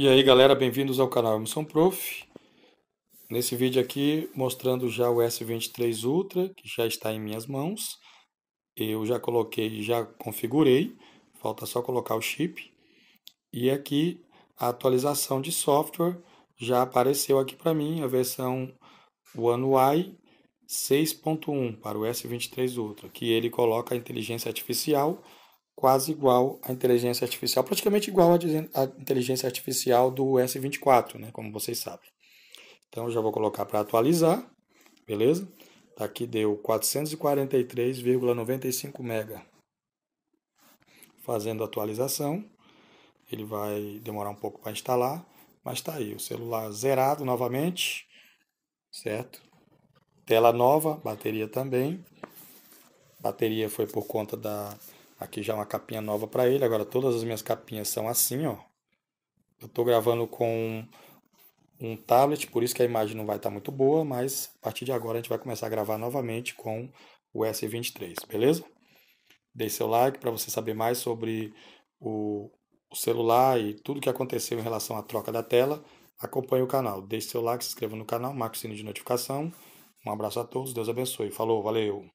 E aí galera, bem-vindos ao canal Emulsão Prof. Nesse vídeo aqui mostrando já o S23 Ultra, que já está em minhas mãos. Eu já coloquei, já configurei, falta só colocar o chip. E aqui a atualização de software já apareceu aqui para mim, a versão One UI 6.1 para o S23 Ultra, que ele coloca a inteligência artificial quase igual à inteligência artificial, praticamente igual à inteligência artificial do S24, né, como vocês sabem. Então eu já vou colocar para atualizar, beleza? Tá aqui deu 443,95 mega. Fazendo atualização, ele vai demorar um pouco para instalar, mas está aí, o celular zerado novamente, certo? Tela nova, bateria também. Bateria foi por conta da Aqui já é uma capinha nova para ele. Agora todas as minhas capinhas são assim, ó. Eu estou gravando com um tablet, por isso que a imagem não vai estar tá muito boa, mas a partir de agora a gente vai começar a gravar novamente com o S23, beleza? Deixe seu like para você saber mais sobre o, o celular e tudo que aconteceu em relação à troca da tela. Acompanhe o canal, deixe seu like, se inscreva no canal, marque o sino de notificação. Um abraço a todos, Deus abençoe. Falou, valeu!